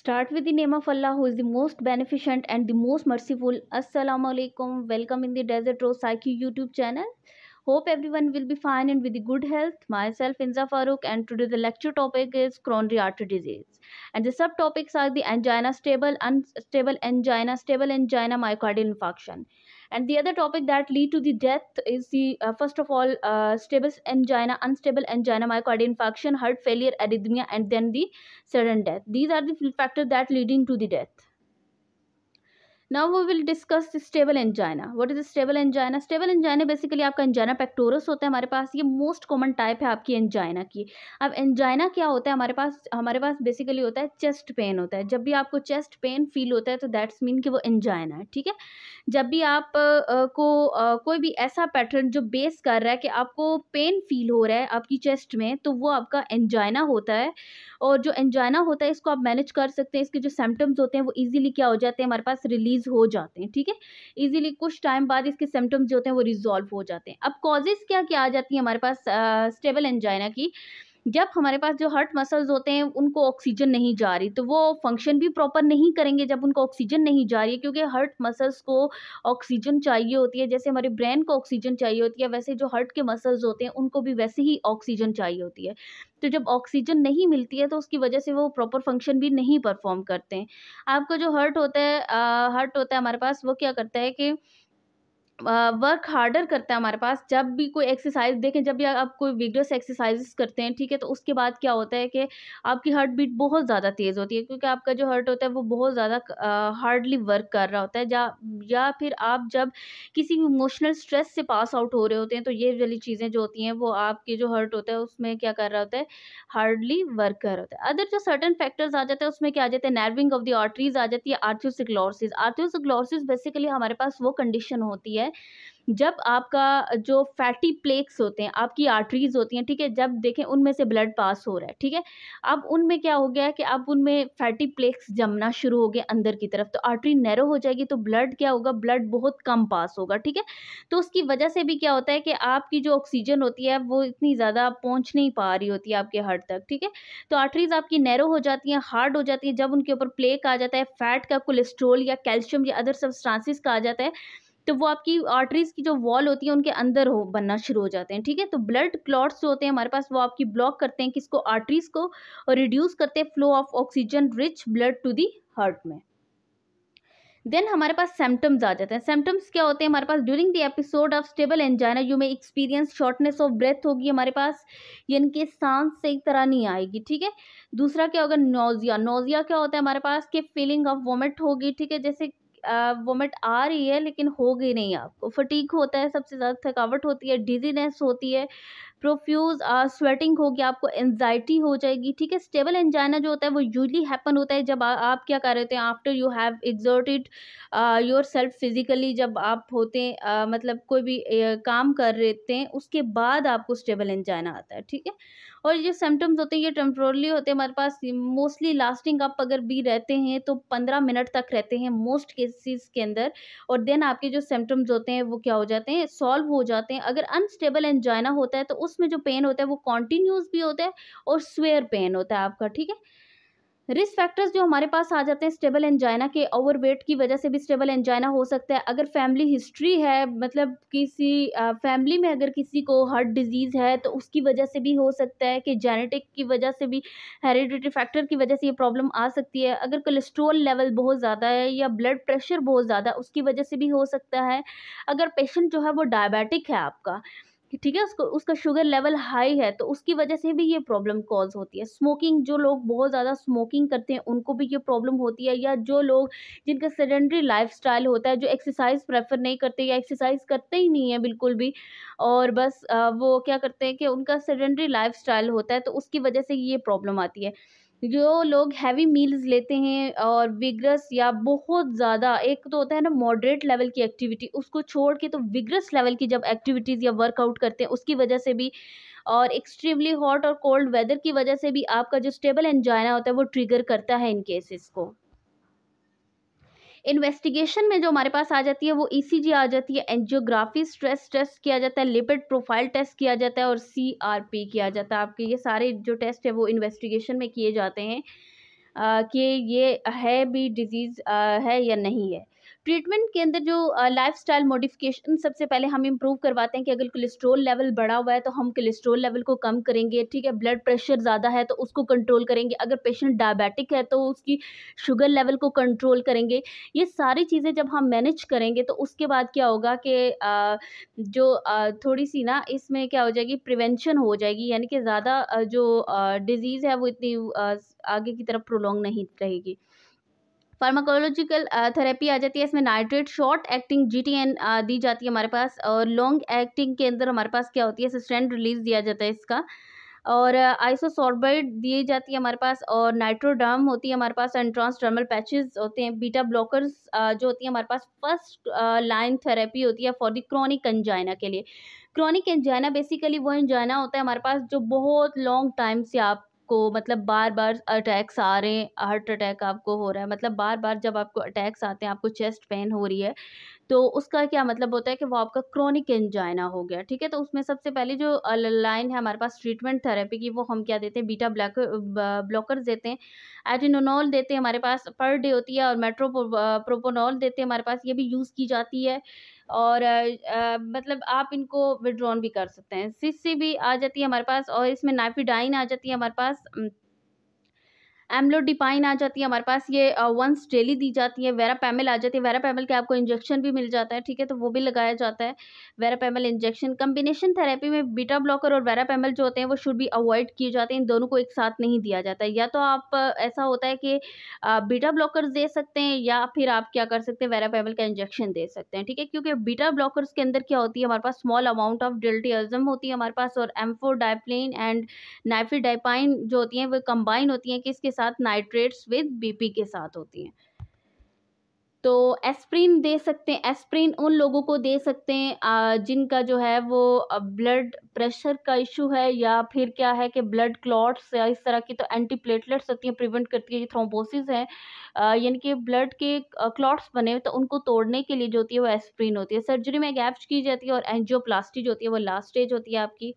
Start with the name of Allah who is the most beneficent and the most merciful. Assalamu alaikum. Welcome in the Desert Rose Psyche YouTube channel. Hope everyone will be fine and with the good health. Myself Inza Farooq and today the lecture topic is coronary artery disease. And the subtopics are the angina stable, unstable angina, stable angina, myocardial infarction and the other topic that lead to the death is the uh, first of all uh, stable angina unstable angina myocardial infarction heart failure arrhythmia and then the sudden death these are the factors that leading to the death now we will discuss stable angina what is stable angina stable angina basically आपका angina pectoris होता है हमारे पास ये most common type है आपकी angina की अब angina क्या होता है हमारे पास हमारे पास basically होता है chest pain होता है जब भी आपको chest pain feel होता है तो that's mean कि वो angina है ठीक है जब भी आप आ, को आ, कोई भी ऐसा पैटर्न जो बेस कर रहा है कि आपको पेन फील हो रहा है आपकी चेस्ट में तो वो आपका एंजाइना होता है और जो एंजाइना होता है इसको आप मैनेज कर सकते हैं इसके जो सिम्टम्स होते हैं वो ईजिली क्या हो जाते हैं हमारे पास रिलीज रिलीज हो जाते हैं ठीक है इजीली कुछ टाइम बाद इसके सिम्टम्स जो होते हैं वो रिजॉल्व हो जाते हैं अब कॉजेज़ क्या क्या आ जाती हैं हमारे पास स्टेबल एंजाइना की जब हमारे पास जो हर्ट मसल्स होते हैं उनको ऑक्सीजन नहीं जा रही तो वो फंक्शन भी प्रॉपर नहीं करेंगे जब उनको ऑक्सीजन नहीं जा रही है क्योंकि हर्ट मसल्स को ऑक्सीजन चाहिए होती है जैसे हमारे ब्रेन को ऑक्सीजन चाहिए होती है वैसे जो हर्ट के मसल्स होते हैं उनको भी वैसे ही ऑक्सीजन चाहिए होती है तो जब ऑक्सीजन नहीं मिलती है तो उसकी वजह से वो प्रॉपर फंक्शन भी नहीं परफॉर्म करते हैं आपका जो हर्ट होता है हर्ट होता है हमारे पास वो क्या करता है कि वर्क हार्डर करता है हमारे पास जब भी कोई एक्सरसाइज देखें जब भी आप कोई वीडियोस एक्सरसाइज करते हैं ठीक है तो उसके बाद क्या होता है कि आपकी हार्ट बीट बहुत ज़्यादा तेज़ होती है क्योंकि आपका जो हार्ट होता है वो बहुत ज़्यादा हार्डली वर्क कर रहा होता है या या फिर आप जब किसी भी इमोशनल स्ट्रेस से पास आउट हो रहे होते हैं तो ये वाली चीज़ें जो होती हैं वो आपके जो हर्ट होता है उसमें क्या कर रहा होता है हार्डली वर्क कर रहा होता है अदर जो सर्टन फैक्टर्स आ जाते हैं उसमें क्या आ जाते हैं नर्विंग ऑफ द आर्टरीज आ जाती है आर्थियोसिक्लोरसिस आर्थियोसिक्लोरसिस बेसिकली हमारे पास वो कंडीशन होती है है जब आपका जो फैटी प्लेक्स होते हैं आपकी आर्टरीज होती हैं ठीक है जब देखें उनमें से ब्लड पास हो रहा है ठीक है अब उनमें क्या हो गया कि अब उनमें फैटी प्लेक्स जमना शुरू हो गया अंदर की तरफ तो आर्टरी नैरो हो जाएगी तो ब्लड क्या होगा ब्लड बहुत कम पास होगा ठीक है तो उसकी वजह से भी क्या होता है कि आपकी जो ऑक्सीजन होती है वो इतनी ज़्यादा पहुँच नहीं पा रही होती है आपके हार्ट तक ठीक है तो आर्टरीज आपकी नैरो हो जाती हैं हार्ड हो जाती हैं जब उनके ऊपर प्लेक आ जाता है फैट का कोलेस्ट्रोल या कैल्शियम या अदर सब्सटांसिस का आ जाता है तो वो आपकी आर्टरीज़ की जो वॉल होती है उनके अंदर हो बनना शुरू हो जाते हैं ठीक है तो ब्लड क्लॉट्स जो होते हैं हमारे पास वो आपकी ब्लॉक करते हैं किसको आर्टरीज़ को और रिड्यूस करते हैं flow of oxygen rich blood to the heart में देन हमारे पास सिम्टम्स आ जाते हैं सिम्टम्स क्या होते हैं हमारे पास during the episode of stable angina you में एक्सपीरियंस शॉर्टनेस ऑफ ब्रेथ होगी हमारे पास यानी कि सांस से एक तरह नहीं आएगी ठीक है दूसरा क्या होगा नोजिया नोजिया क्या होता है हमारे पास कि फीलिंग ऑफ वोमिट होगी ठीक है जैसे वोमिट आ रही है लेकिन होगी नहीं आपको फटीक होता है सबसे ज़्यादा थकावट होती है डिजीनेस होती है प्रोफ्यूज स्वेटिंग होगी आपको एनजाइटी हो जाएगी ठीक है स्टेबल एंजाइना जो होता है वो यूजली हैपन होता है जब आ, आप क्या कर रहे होते हैं after you have exerted yourself physically जब आप होते हैं मतलब कोई भी uh, काम कर रहे थे उसके बाद आपको स्टेबल एंजाइना आता है ठीक है और ये सिम्टम्स होते हैं ये टेम्प्रोरली होते हैं हमारे पास मोस्टली लास्टिंग आप अगर भी रहते हैं तो पंद्रह मिनट तक रहते हैं मोस्ट केसेस के अंदर और देन आपके जो सिम्टम्स होते हैं वो क्या हो जाते हैं सॉल्व हो जाते हैं अगर अनस्टेबल एंजाइना होता है तो उसमें जो पेन होता है वो कॉन्टीन्यूस भी होता है और स्वेयर पेन होता है आपका ठीक है रिस्क फैक्टर्स जो हमारे पास आ जाते हैं स्टेबल एंजाइना के ओवरवेट की वजह से भी स्टेबल एंजाइना हो सकता है अगर फैमिली हिस्ट्री है मतलब किसी फैमिली में अगर किसी को हार्ट डिजीज़ है तो उसकी वजह से भी हो सकता है कि जेनेटिक की वजह से भी हेरिडिटरी फैक्टर की वजह से ये प्रॉब्लम आ सकती है अगर कोलेस्ट्रोल लेवल बहुत ज़्यादा है या ब्लड प्रेशर बहुत ज़्यादा उसकी वजह से भी हो सकता है अगर पेशेंट जो है वो डायबिटिक है आपका ठीक है उसको उसका शुगर लेवल हाई है तो उसकी वजह से भी ये प्रॉब्लम कॉज होती है स्मोकिंग जो लोग बहुत ज़्यादा स्मोकिंग करते हैं उनको भी ये प्रॉब्लम होती है या जो लोग जिनका सेडेंड्री लाइफ स्टाइल होता है जो एक्सरसाइज प्रेफर नहीं करते या एक्सरसाइज करते ही नहीं है बिल्कुल भी और बस वो क्या करते हैं कि उनका सेडेंड्री लाइफ होता है तो उसकी वजह से ये प्रॉब्लम आती है जो लोग हैवी मील्स लेते हैं और विग्रस या बहुत ज़्यादा एक तो होता है ना मॉडरेट लेवल की एक्टिविटी उसको छोड़ के तो विग्रस लेवल की जब एक्टिविटीज़ या वर्कआउट करते हैं उसकी वजह से भी और एक्सट्रीमली हॉट और कोल्ड वेदर की वजह से भी आपका जो स्टेबल एंजाइना होता है वो ट्रिगर करता है इन केसेस को इन्वेस्टिगेशन में जो हमारे पास आ जाती है वो ई e आ जाती है एंजियोग्राफी स्ट्रेस टेस्ट किया जाता है लिपिड प्रोफाइल टेस्ट किया जाता है और सी किया जाता है आपके ये सारे जो टेस्ट है वो इन्वेस्टिगेशन में किए जाते हैं कि ये है भी डिजीज़ है या नहीं है ट्रीटमेंट के अंदर जो लाइफ स्टाइल मॉडिफिकेशन सबसे पहले हम इम्प्रूव करवाते हैं कि अगर कोलेस्ट्रोल लेवल बढ़ा हुआ है तो हम कोलेस्ट्रोल लेवल को कम करेंगे ठीक है ब्लड प्रेशर ज़्यादा है तो उसको कंट्रोल करेंगे अगर पेशेंट डायबिटिक है तो उसकी शुगर लेवल को कंट्रोल करेंगे ये सारी चीज़ें जब हम मैनेज करेंगे तो उसके बाद क्या होगा कि जो थोड़ी सी ना इसमें क्या हो जाएगी प्रिवेंशन हो जाएगी यानी कि ज़्यादा जो डिज़ीज़ है वो इतनी आगे की तरफ प्रोलोंग नहीं रहेगी फार्माकोलॉजिकल थेरेपी आ जाती है इसमें नाइट्रेट शॉर्ट एक्टिंग जी दी जाती है हमारे पास और लॉन्ग एक्टिंग के अंदर हमारे पास क्या होती है सस्टेंड रिलीज दिया जाता है इसका और आइसोसॉर्बाइड दी जाती है हमारे पास और नाइट्रोडर्म होती है हमारे पास एंट्रांस डर्मल पैचेस होते हैं बीटा ब्लॉकर्स जो होती है हमारे पास फर्स्ट लाइन थेरेपी होती है फॉर द क्रॉनिक एंजाइना के लिए क्रॉनिक एंजाइना बेसिकली वो एंजाइना होता है हमारे पास जो बहुत लॉन्ग टाइम से आप आपको मतलब बार बार अटैक्स आ रहे हैं हार्ट अटैक आपको हो रहा है मतलब बार बार जब आपको अटैक्स आते हैं आपको चेस्ट पेन हो रही है तो उसका क्या मतलब होता है कि वो आपका क्रॉनिक एंजाइना हो गया ठीक है तो उसमें सबसे पहले जो लाइन है हमारे पास ट्रीटमेंट थेरेपी की वो हम क्या देते हैं बीटा ब्लैक ब्लॉकर्स देते हैं एटिनोनॉल देते हैं हमारे पास पर डे होती है और मेट्रो प्रोपोनॉल देते हैं हमारे पास ये भी यूज़ की जाती है और आ, मतलब आप इनको विड्रॉन भी कर सकते हैं सिक्स भी आ जाती है हमारे पास और इसमें नाइफी डाइन आ जाती है हमारे पास एम्लोडिपाइन आ जाती है हमारे पास ये वंस डेली दी जाती है वेरापैमल आ जाती है वेरापैमल के आपको इंजेक्शन भी मिल जाता है ठीक है तो वो भी लगाया जाता है वेरापैमल इंजेक्शन कम्बिनेशन थेरेपी में बीटा ब्लॉकर और वेरापैमल जो होते हैं वो शुड भी अवॉइड किए जाते हैं इन दोनों को एक साथ नहीं दिया जाता है या तो आप ऐसा होता है कि बीटा ब्लॉकर दे सकते हैं या फिर आप क्या कर सकते हैं वेरापैमल का इंजेक्शन दे सकते हैं ठीक है क्योंकि बीटा ब्लॉकर्स के अंदर क्या होती है हमारे पास स्मॉल अमाउंट ऑफ डेल्टियजम होती है हमारे पास और एम्फोडाइप्लिन एंड नाइफिडाइपाइन जो होती हैं वो कंबाइन होती हैं किसके साथ नाइट्रेट्स विद बीपी के साथ होती हैं तो एस्प्रिन दे सकते हैं एस्प्रिन उन लोगों को दे सकते हैं जिनका जो है वो ब्लड प्रेशर का इशू है या फिर क्या है कि ब्लड क्लॉट्स या इस तरह की तो एंटी प्लेटलेट्स होती हैं प्रिवेंट करती है ये थ्रोम्बोसिस है यानी कि ब्लड के क्लॉट्स बने तो उनको तोड़ने के लिए जो होती है वो एस्प्रिन होती है सर्जरी में गैप्स की जाती है और एनजियोप्लास्टी जो होती है वो लास्ट स्टेज होती है आपकी